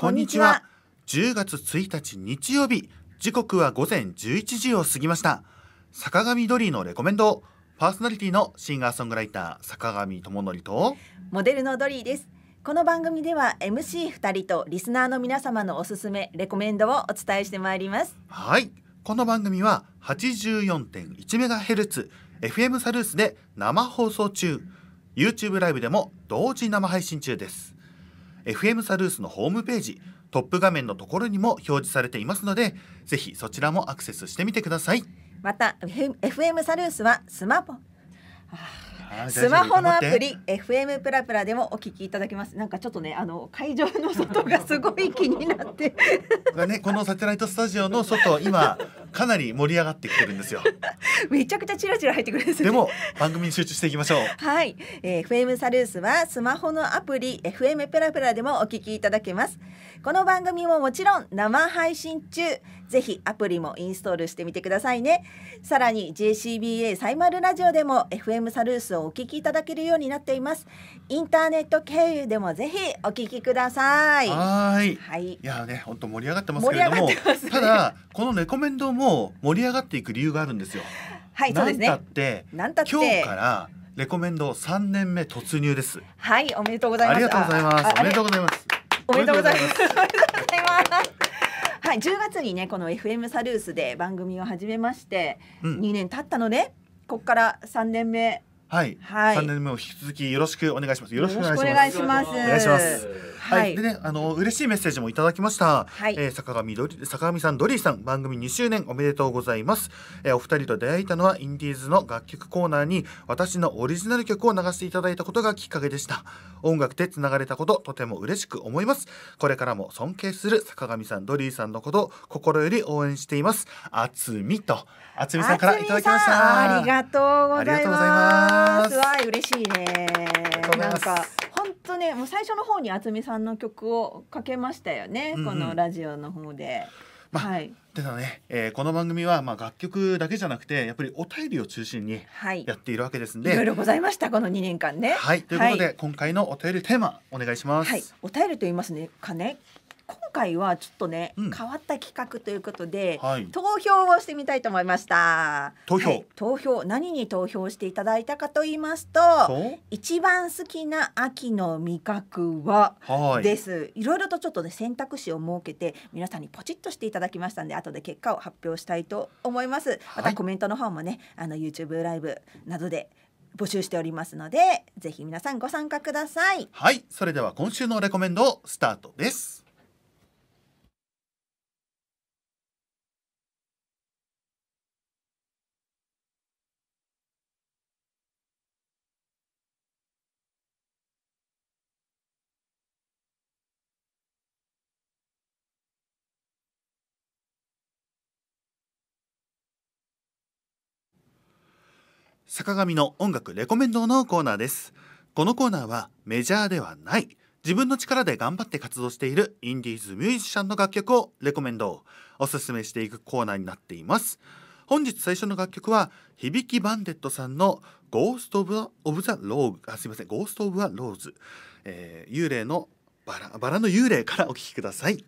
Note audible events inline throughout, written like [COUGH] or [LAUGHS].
こんにちは。10月1日日曜日、時刻は午前11時を過ぎました。坂上ドリーのレコメンド、パーソナリティのシンガーソングライター坂上智則とモデルのドリーです。この番組では m c 二人とリスナーの皆様のおすすめレコメンドをお伝えしてまいります。はい、この番組は 84.1MHz FM サルースで生放送中、YouTube ライブでも同時生配信中です。FM サルースのホームページトップ画面のところにも表示されていますのでぜひそちらもアクセスしてみてくださいまた FM サルースはスマホスマホのアプリ FM プラプラでもお聞きいただけます。なんかちょっとねあの会場の外がすごい気になって。ねこのサテライトスタジオの外今かなり盛り上がってきてるんですよ。[LAUGHS] めちゃくちゃチラチラ入ってくるんです、でも番組に集中していきましょう [LAUGHS] はい、えー、FM サルースはスマホのアプリ FM ペラペラでもお聞きいただけますこの番組ももちろん生配信中ぜひアプリもインストールしてみてくださいねさらに JCBA サイマルラジオでも FM サルースをお聞きいただけるようになっていますインターネット経由でもぜひお聞きくださいはいはいいやね本当盛り上がってますけれども、ね、ただこのレコメンドも盛り上がっていく理由があるんですよはい、そうですね。なんたって、たって今日からレコメンド三年目突入です。はい、おめでとうございます。ありがとうございます。おめでとうございます。おめでとうございます。おめでとうございます。[LAUGHS] はい、10月にねこの FM サルースで番組を始めまして、うん、2年経ったのでここから3年目はい、はい、3年目も引き続きよろしくお願いします。よろしくお願いします。お願いします。はい、でね、あの嬉しいメッセージもいただきました。はい、えー、坂上どり、坂上さん、ドリーさん、番組2周年おめでとうございます。えー、お二人と出会えたのはインディーズの楽曲コーナーに私のオリジナル曲を流していただいたことがきっかけでした。音楽でつながれたこと、とても嬉しく思います。これからも尊敬する坂上さん、ドリーさんのこと心より応援しています。あつみと、あつみさんからいただきました。ありがとうございます。ありがとうございます。ますわい嬉しいねなんか本当ねもう最初の方に渥美さんの曲をかけましたよね、うんうん、このラジオの方で。まあ、はい、でだね、えー、この番組はまあ楽曲だけじゃなくてやっぱりお便りを中心にやっているわけですので、はい、いろいろございましたこの2年間ね。はいということで、はい、今回のお便りテーマお願いします。はい、お便りと言いますねかね回はちょっとね、うん、変わった企画ということで、はい、投票をしてみたいと思いました投票、はい、投票何に投票していただいたかと言いますと一番好きな秋の味覚は、ですいろいろとちょっとね選択肢を設けて皆さんにポチッとしていただきましたんで後で結果を発表したいと思いますまたコメントの方もねあの YouTube ライブなどで募集しておりますのでぜひ皆さんご参加くださいはいそれでは今週のレコメンドスタートです坂上の音楽レコメンドのコーナーですこのコーナーはメジャーではない自分の力で頑張って活動しているインディーズミュージシャンの楽曲をレコメンドおすすめしていくコーナーになっています本日最初の楽曲は響きバンデットさんのゴースト・オブ・ザ・ローグあすいませんゴースト・オブ・ザ・ローズ、えー、幽霊のバラバラの幽霊からお聴きください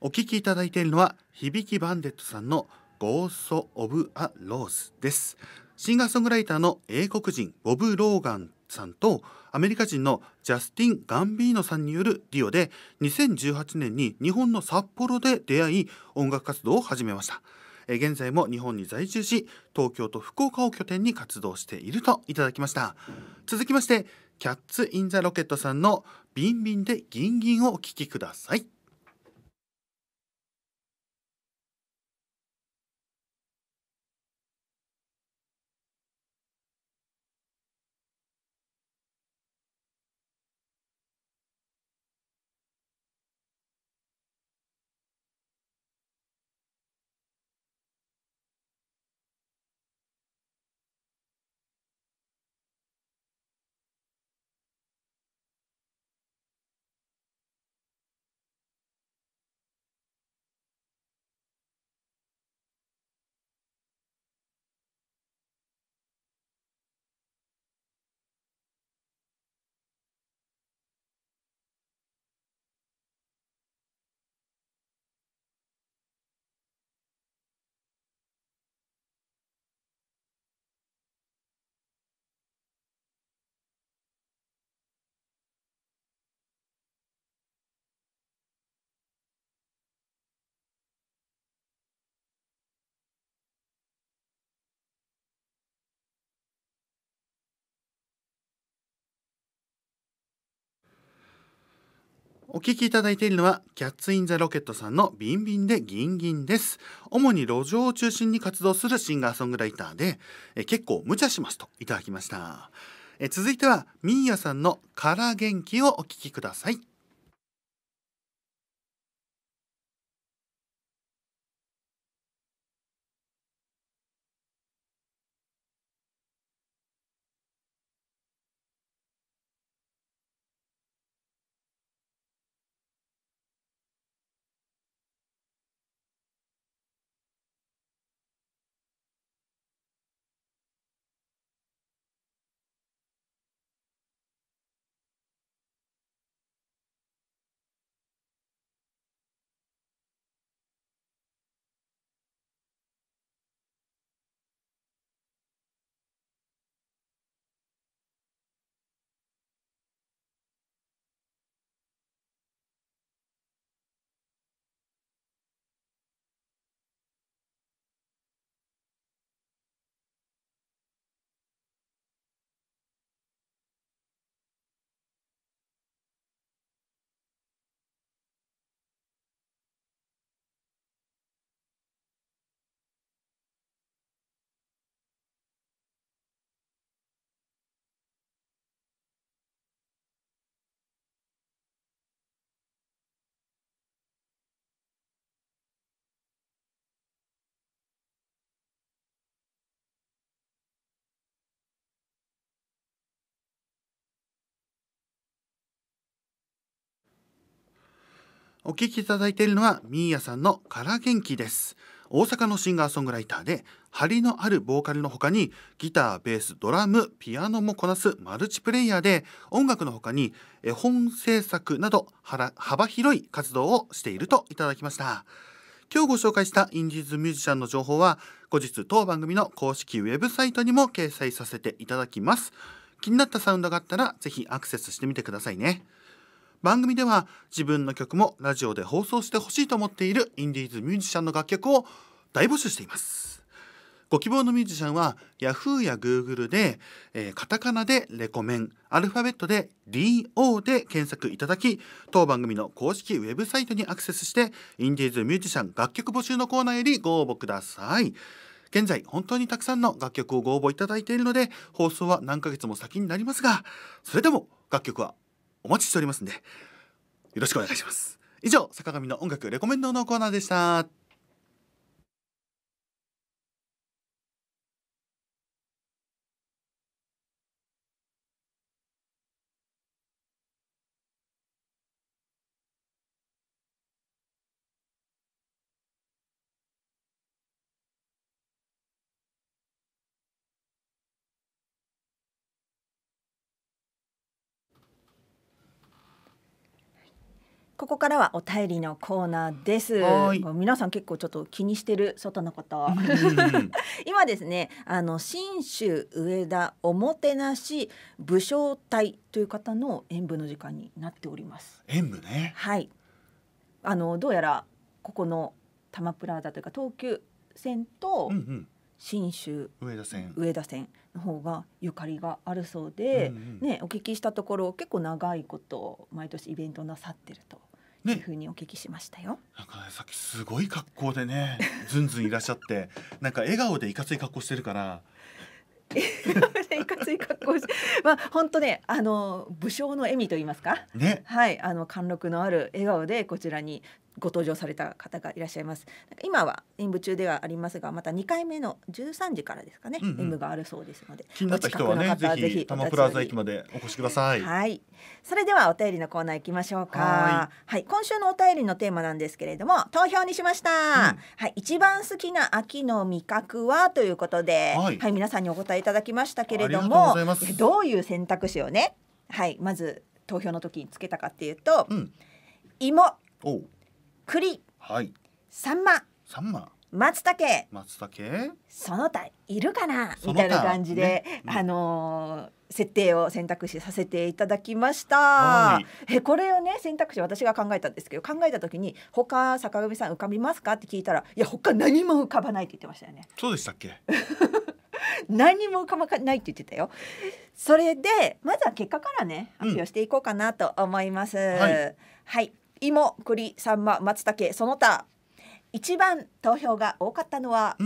お聴きいただいているのは響きバンデットさんのゴースト・オブ・ア・ローズですシンガーソングライターの英国人ボブ・ローガンさんとアメリカ人のジャスティン・ガンビーノさんによるディオで2018年に日本の札幌で出会い音楽活動を始めました現在も日本に在住し東京と福岡を拠点に活動しているといただきました続きましてキャッツ・イン・ザ・ロケットさんの「ビンビンでギンギン」をお聴きくださいお聴きいただいているのは、キャッツ・イン・ザ・ロケットさんのビンビンでギンギンです。主に路上を中心に活動するシンガーソングライターで、え結構無茶しますといただきました。え続いては、ミーヤさんのから元気をお聴きください。お聴きいただいているのはミーヤさんのから元気です大阪のシンガーソングライターで張りのあるボーカルの他にギターベースドラムピアノもこなすマルチプレイヤーで音楽の他に絵本制作など幅広い活動をしているといただきました今日ご紹介したインディーズミュージシャンの情報は後日当番組の公式ウェブサイトにも掲載させていただきます気になったサウンドがあったらぜひアクセスしてみてくださいね番組では自分の曲もラジオで放送してほしいと思っているインディーズミュージシャンの楽曲を大募集していますご希望のミュージシャンはヤフーやグーグルで、えー、カタカナでレコメンアルファベットで DO で検索いただき当番組の公式ウェブサイトにアクセスしてインディーズミュージシャン楽曲募集のコーナーよりご応募ください現在本当にたくさんの楽曲をご応募いただいているので放送は何ヶ月も先になりますがそれでも楽曲はお待ちしておりますんでよろしくお願いします以上坂上の音楽レコメンドのコーナーでしたここからはお便りのコーナーです。皆さん結構ちょっと気にしてる外のこと。[LAUGHS] 今ですね、あの新州上田おもてなし武将隊という方の演舞の時間になっております。演舞ね。はい。あのどうやらここの玉プラザというか東急線と信州上田線上田線の方がゆかりがあるそうで、うんうん、ねお聞きしたところ結構長いこと毎年イベントなさってるとね、いうふうにお聞きしましたよ。ね、なんか、ね、さっきすごい格好でね、ずんずんいらっしゃって、[LAUGHS] なんか笑顔でいかつい格好してるから。いかつい格好して、まあ本当ね、あの武将の笑みと言いますか。ね、はい、あの貫禄のある笑顔でこちらにご登場された方がいらっしゃいます今は演舞中ではありますがまた2回目の13時からですかね、うんうん、演舞があるそうですので気になった人はねぜひ多プラザ駅までお越しくださいはいそれではお便りのコーナー行きましょうかはい今週のお便りのテーマなんですけれども投票にしました、うん、はい一番好きな秋の味覚はということで、はい、はい、皆さんにお答えいただきましたけれどもどういう選択肢をねはいまず投票の時につけたかっていうと、うん、芋お栗、はい、サンマ、サンマ、松茸、松茸、その他いるかなみたいな感じで、ねあのー、設定を選択肢させていただきました。えこれをね選択肢私が考えたんですけど考えた時に他坂上さん浮かびますかって聞いたらいや他何も浮かばないって言ってましたよね。そうでしたっけ？[LAUGHS] 何も浮かばないって言ってたよ。それでまずは結果からね発表していこうかなと思います。うん、はい、はい芋栗さんま松茸その他一番投票が多かったのは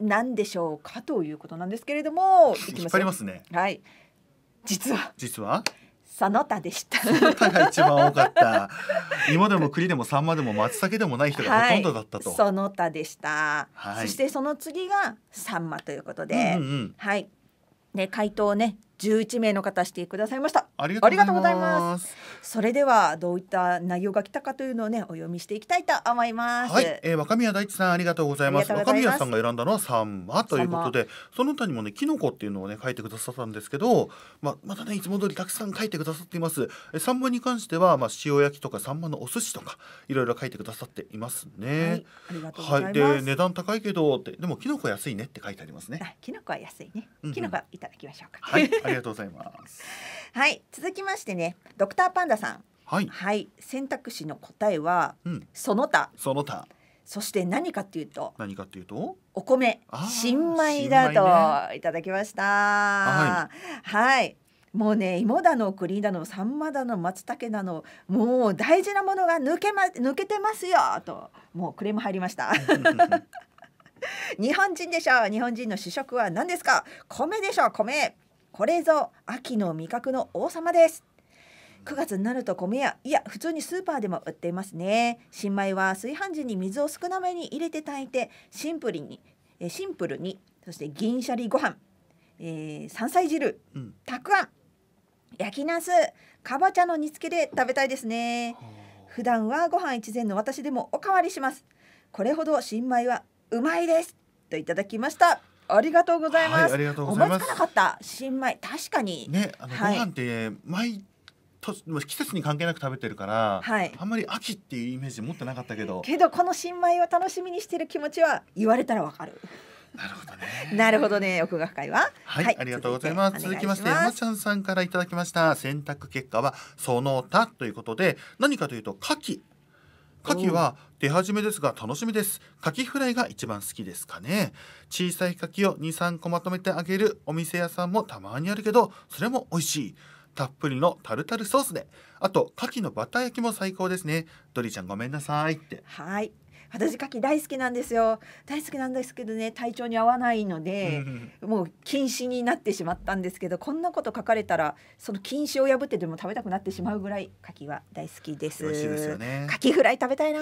何でしょうか、ということなんですけれども、[LAUGHS] いきます引ますねはい実は実はその他でした。その他が一番多かった。[LAUGHS] 芋でも栗でもさんまでも松茸でもない人がほとんどだったと。はい、その他でした、はい、そしてその次がさんまということで、うんうんはい。ね回答ね11名の方してくださいました。ありがとうございます。それではどういった内容が来たかというのをねお読みしていきたいと思います。はい、えー、若宮大地さんありがとうございます。若宮さんが選んだのはサンマということで、その他にもねキノコっていうのをね書いてくださったんですけど、まあまたねいつも通りたくさん書いてくださっています。えサンマに関してはまあ塩焼きとかサンマのお寿司とかいろいろ書いてくださっていますね。はい、いはい、で値段高いけどでもキノコ安いねって書いてありますね。キノコは安いね。キノコいただきましょうか。うんうん、はい、[LAUGHS] ありがとうございます。はい、続きましてね、ドクターパンダ田さん、はい、はい、選択肢の答えは、うん、その他その他そして何かっていうと何かっていうとお米新米だと、ね、いただきました、はい、はい、もうね芋だの栗だのサンマだの松茸だのもう大事なものが抜け,、ま、抜けてますよともうクレーム入りました。日本人でしょ日本人の主食は何ですか米でしょ米これぞ秋の味覚の王様です9月になると米やいや普通にスーパーでも売っていますね新米は炊飯時に水を少なめに入れて炊いてシンプルにえシンプルにそして銀シャリご飯、えー、山菜汁、たくあん焼きなすかぼちゃの煮付けで食べたいですね普段はご飯一膳の私でもおかわりしますこれほど新米はうまいですといただきましたありがとうございます、はい、ありがとうございます思いつかなかった新米確かにねあの、はい、ご飯って毎と季節に関係なく食べてるから、はい、あんまり秋っていうイメージ持ってなかったけどけどこの新米を楽しみにしてる気持ちは言われたらわかる。なるほどね。[LAUGHS] なるほどね、奥が深いわ。はい、はい、ありがとうございます。続きまして、山ちゃんさんからいただきました選択結果はその他ということで、何かというと牡蠣。牡蠣は出始めですが楽しみです。牡蠣フライが一番好きですかね。小さい牡蠣を2、3個まとめてあげるお店屋さんもたまにあるけど、それも美味しい。たっぷりのタルタルソースであと牡蠣のバター焼きも最高ですねドリちゃんごめんなさいってはい私牡蠣大好きなんですよ大好きなんですけどね体調に合わないので、もう禁止になってしまったんですけどこんなこと書かれたらその禁止を破ってでも食べたくなってしまうぐらい牡蠣は大好きです美味しいですよね牡蠣フライ食べたいな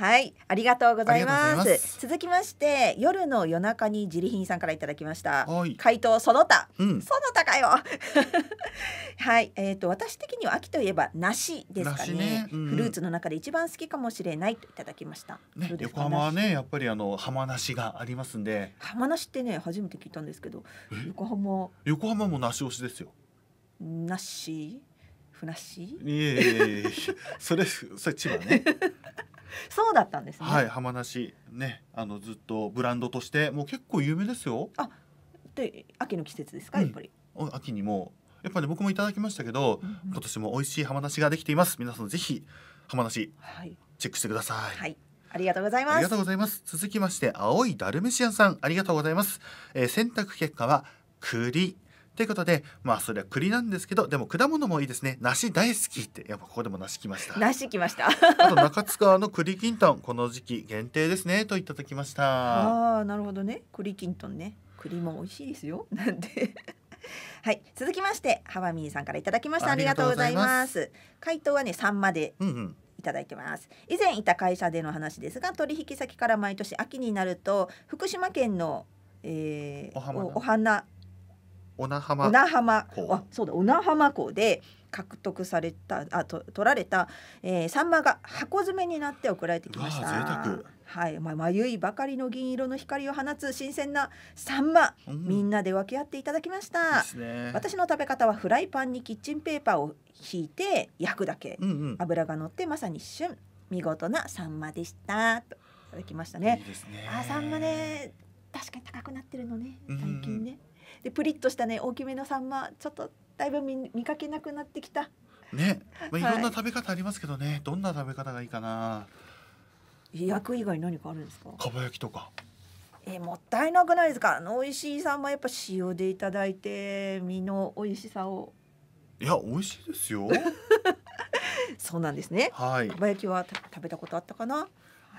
はい、ありがとうございます。続きまして、夜の夜中にジリヒンさんからいただきました。回答その他、うん、その他かよ。[LAUGHS] はい、えっ、ー、と私的には秋といえば梨ですかね、ねうん、フルーツの中で一番好きかもしれないといただきました。ね、横浜はね、やっぱりあの浜梨がありますんで。浜梨ってね、初めて聞いたんですけど、横浜。横浜も梨推しですよ。梨。ふなし。いえいえいえ、それ、それ千葉ね。そうだったんですね。はい、浜梨ね、あのずっとブランドとしてもう結構有名ですよ。あ、で秋の季節ですか、うん、やっぱり。秋にもやっぱり、ね、僕もいただきましたけど、うんうん、今年も美味しい浜梨ができています。皆さんぜひ浜梨、はチェックしてください。はい。ありがとうございます。ありがとうございます。続きまして青いダルメシアンさんありがとうございます。えー、選択結果は栗。ということで、まあそれは栗なんですけど、でも果物もいいですね。梨大好きって、やっぱここでも梨きました。梨きました。[LAUGHS] あと中津川の栗きんとん、この時期限定ですねといただきました。ああ、なるほどね。栗きんとんね。栗も美味しいですよ。[LAUGHS] なんで。[LAUGHS] はい、続きましてハワミーさんからいただきましたありがとうございます回答はね三まで、うんうんいただいてます以前いた会社での話ですが取引先から毎年秋になると福島県の、えー、おお花小名浜小名浜あそうだ小名浜港で獲得されたあと取られた、えー、サンマが箱詰めになって送られてきました。はい、まあ、まゆいばかりの銀色の光を放つ新鮮なサンマ、うん、みんなで分け合っていただきました、ね、私の食べ方はフライパンにキッチンペーパーを引いて焼くだけ、うんうん、油が乗ってまさに旬見事なサンマでしたといただきましたねいいねあサンマね確かに高くなってるのね最近ね、うんでプリッとしたね大きめのサンマちょっとだいぶ見見かけなくなってきたね、まあ、いろんな食べ方ありますけどね、はい、どんな食べ方がいいかな焼く以外何かあるんですかかば焼きとかえもったいなくないですかあの美味しいサンマやっぱ塩でいただいて身の美味しさをいや美味しいですよ [LAUGHS] そうなんですねはいかば焼きは食べたことあったかな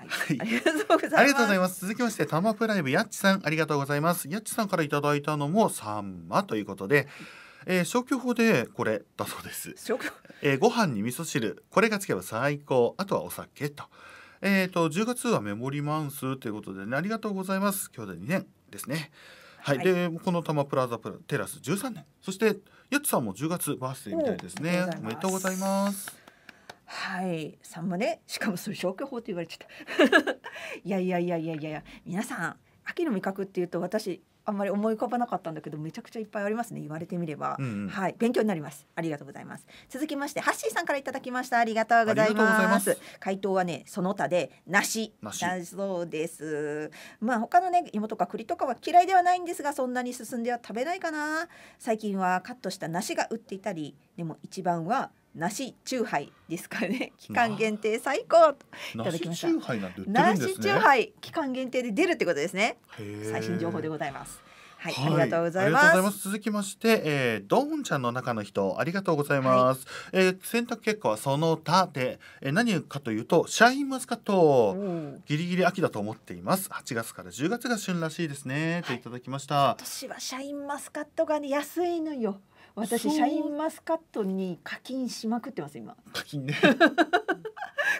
はい、ありがとうございます。続きまして、タマプライブやっちさん、ありがとうございます。やっちさんからいただいたのも、さんまということで。えー、消去法でこれだそうです。消えー、ご飯に味噌汁、これがつけば最高、あとはお酒と。えっ、ー、と、10月はメモリマンスということでね、ありがとうございます。今日で2年ですね。はい、はい、でこの玉プラザプラテラス13年そしてやっちさんも10月バースデーみたいですねおめでとうございますはいさんまねしかもそれ消去法って言われちゃった [LAUGHS] いやいやいやいやいや皆さん秋の味覚っていうと私あんまり思い浮かばなかったんだけどめちゃくちゃいっぱいありますね言われてみれば、うんうん、はい勉強になりますありがとうございます続きましてハッシーさんからいただきましたありがとうございます回答はねその他で梨だそうですまあ他のね芋とか栗とかは嫌いではないんですがそんなに進んでは食べないかな最近はカットした梨が売っていたりでも一番は梨ーハイですかね期間限定最高いただきました梨ーハイなんて売ってる、ね、期間限定で出るってことですね最新情報でございますはい、はい、ありがとうございます。続きまして、えー、ドンちゃんの中の人、ありがとうございます。はい、えー、選択結果はその他で、えー、何かというと、シャインマスカット、ギリギリ秋だと思っています。8月から1月が旬らしいですね、はい、といただきました。今年はシャインマスカットがね、安いのよ。私シャインマスカットに課金しまくってます今課金ね [LAUGHS]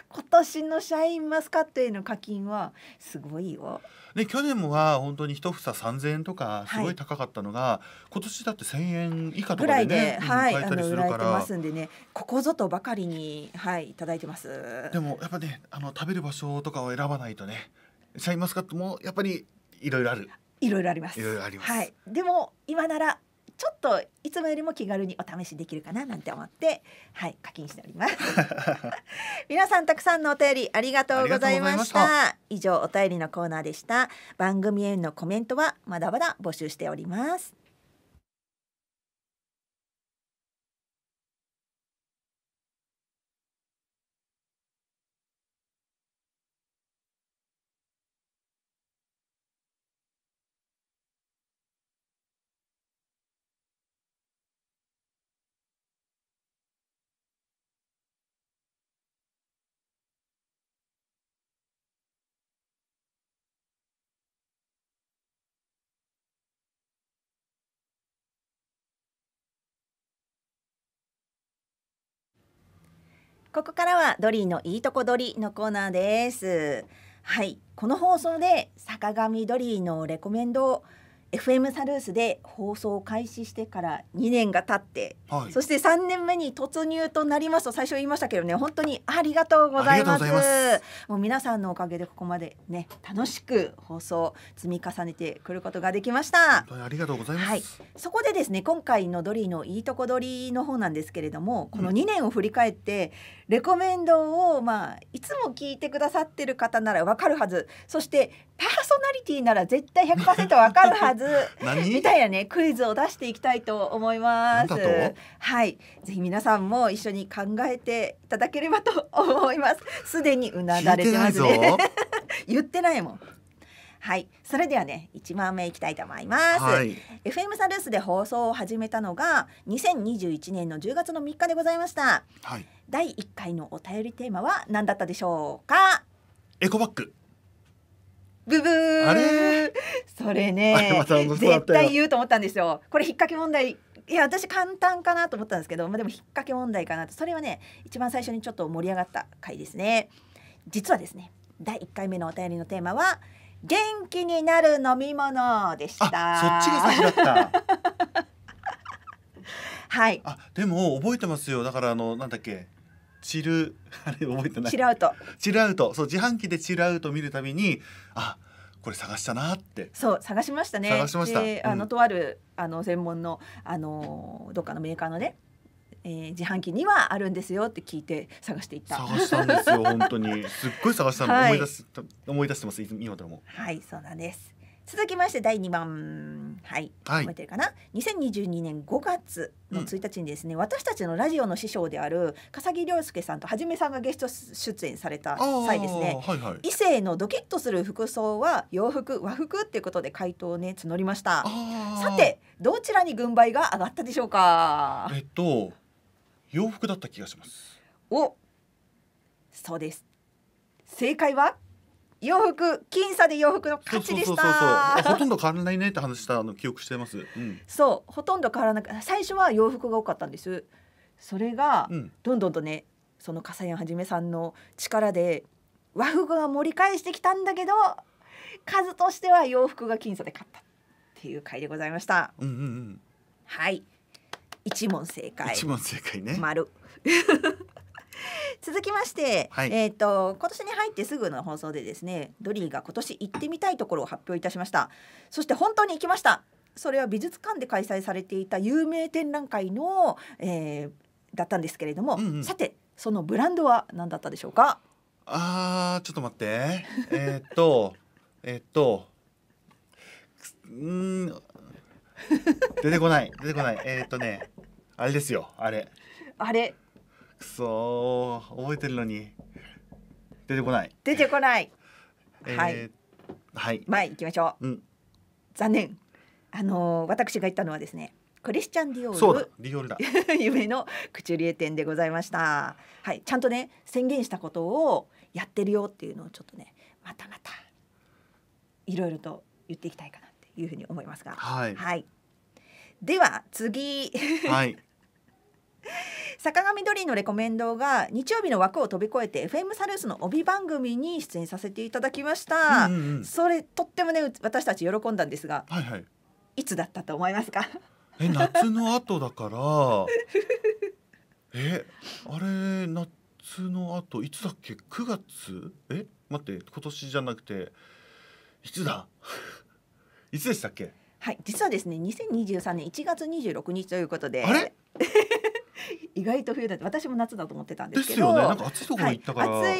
今年のシャインマスカットへの課金はすごいよ。ね、去年は本当に一房3,000円とかすごい高かったのが、はい、今年だって1,000円以下とかでねぐらいね、はい、あの売られてますんでねここぞとばかりにはいいただいてますでもやっぱねあの食べる場所とかを選ばないとねシャインマスカットもやっぱりいろいろあるいろいろありますいろいろあります、はい、でも今ならちょっといつもよりも気軽にお試しできるかななんて思ってはい課金しております [LAUGHS] 皆さんたくさんのお便りありがとうございました以上お便りのコーナーでした番組へのコメントはまだまだ募集しておりますここからはドリーのいいとこドリのコーナーですはいこの放送で坂上ドリーのレコメンドを FM サルースで放送開始してから2年が経って、はい、そして3年目に突入となりますと最初言いましたけどね本当にありがとうございますもう皆さんのおかげでここまでね楽しく放送積み重ねてくることができましたありがとうございます、はい、そこでですね今回のドリーのいいとこ取りの方なんですけれどもこの2年を振り返って、うん、レコメンドをまあいつも聞いてくださってる方ならわかるはずそしてパーソナリティなら絶対100%わかるはず何みたいなねクイズを出していきたいと思いますはいぜひ皆さんも一緒に考えていただければと思いますすでにうなだれてますね [LAUGHS] 言ってないもんはい、それではね、1問目いきたいと思います。はい、FM サルスで放送を始めたのが2021年の10月の3日でございました。はい、第1回のお便りテーマは何だったでしょうか？エコバッグ。ブブあれそれね絶対言うと思ったんですよこれ引っ掛け問題いや私簡単かなと思ったんですけど、まあ、でも引っ掛け問題かなとそれはね一番最初にちょっと盛り上がった回ですね実はですね第1回目のお便りのテーマは元気になる飲み物でしたそっちが先だった [LAUGHS] はいあでも覚えてますよだからあのなんだっけチル [LAUGHS] あれ覚えてないチルアウトチルアウトそう自販機でチルアウト見るたびにあこれ探したなってそう探しましたね探しました、うあのとあるあの専門のあのどっかのメーカーのねえー、自販機にはあるんですよって聞いて探していった探したんですよ本当にすっごい探したの、はい、思い出す思い出してます今でもはいそうなんです続きまして第二番はい、はい、覚えてるかな2022年5月の1日にですね、うん、私たちのラジオの師匠である笠木亮介さんとはじめさんがゲスト出演された際ですね、はいはい、異性のドキッとする服装は洋服和服っていうことで回答をね募りましたさてどちらに軍配が上がったでしょうかえっと洋服だった気がしますおそうです正解は洋服僅差で洋服の勝ちでしたほとんど変わらないねって話したの記憶してます、うん、そうほとんど変わらなく最初は洋服が多かったんですそれが、どんどんとねその笠谷はじめさんの力で和服が盛り返してきたんだけど数としては洋服が僅差で勝ったっていう回でございました、うんうんうん、はい一問正解一問正解ね丸続きまして、はい、えっ、ー、と今年に入ってすぐの放送でですねドリーが今年行ってみたいところを発表いたしましたそして本当に行きましたそれは美術館で開催されていた有名展覧会の、えー、だったんですけれども、うんうん、さてそのブランドは何だったでしょうかああちょっと待ってえー、っと [LAUGHS] えっとうん出てこない出てこないえー、っとねあれですよあれあれくそ覚えてるのに出てこない出てこない、えー、はいはい前行きましょう、うん、残念あのー、私が言ったのはですねクリスチャン・ディオールディオールだ [LAUGHS] 夢のクチュリエ店でございましたはいちゃんとね宣言したことをやってるよっていうのをちょっとねまたまたいろいろと言っていきたいかなっていうふうに思いますがはい、はい、では次はい [LAUGHS] [LAUGHS] 坂上ドリーのレコメンドが日曜日の枠を飛び越えて FM サルースの帯番組に出演させていただきました、うんうんそれとってもね私たち喜んだんですが、はいはい、いつだったと思いますかえ夏の後だからえあれ夏の後いつだっけ9月え待って今年じゃなくていつだいつでしたっけはい実はですね2023年1月26日ということであれ [LAUGHS] 意外と冬だって私も夏だと思ってたんですけど、暑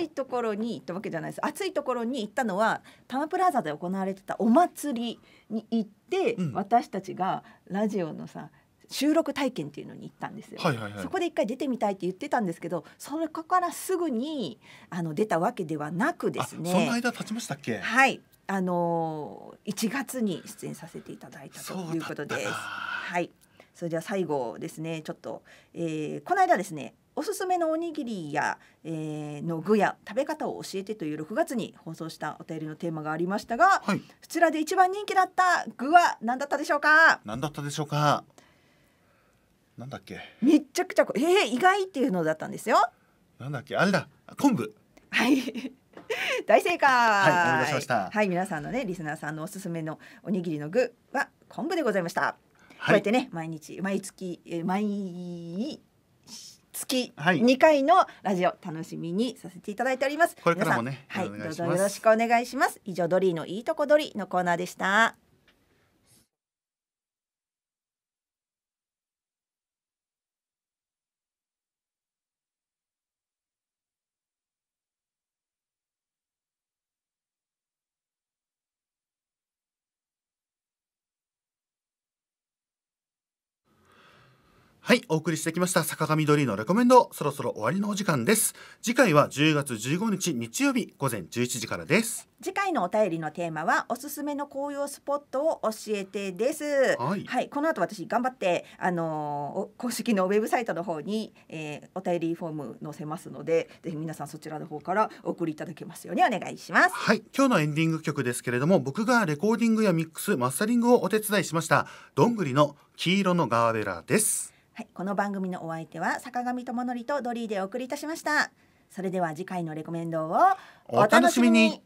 いところに行った、はい、暑いところに行ったわけじゃないです暑いところに行ったのはタマプラザで行われてたお祭りに行って、うん、私たちがラジオのさ収録体験っていうのに行ったんですよ、そこで一回出てみたいって言ってたんですけどそれからすぐにあの出たわけではなくですねその間経ちましたっけはいあのー、月に出演させていただいたということですはいそれでは最後ですねちょっと、えー、この間ですねおすすめのおにぎりや、えー、の具や食べ方を教えてという6月に放送したお便りのテーマがありましたが、はい、そちらで一番人気だった具は何だったでしょうか何だったでしょうかなんだっけめちゃくちゃえー、意外っていうのだったんですよなんだっけあれだ昆布はい [LAUGHS] 大正解はい、はい、皆さんのねリスナーさんのおすすめのおにぎりの具は昆布でございましたこうやってね毎日毎月毎月2回のラジオ楽しみにさせていただいております。これからもね、はい、どうぞよろしくお願いします。以上ドリーのいいとこドリのコーナーでした。はい、お送りしてきました坂上ドリーのレコメンド、そろそろ終わりのお時間です。次回は10月15日日曜日午前11時からです。次回のお便りのテーマはおすすめの紅葉スポットを教えてです。はい、はい、この後私頑張ってあのー、公式のウェブサイトの方に、えー、お便りフォーム載せますので、ぜひ皆さんそちらの方からお送りいただけますようにお願いします。はい、今日のエンディング曲ですけれども、僕がレコーディングやミックス、マスタリングをお手伝いしました。どんぐりの黄色のガーベラです。はい、この番組のお相手は坂上智則とドリーでお送りいたしました。それでは次回のレコメンドをお楽しみに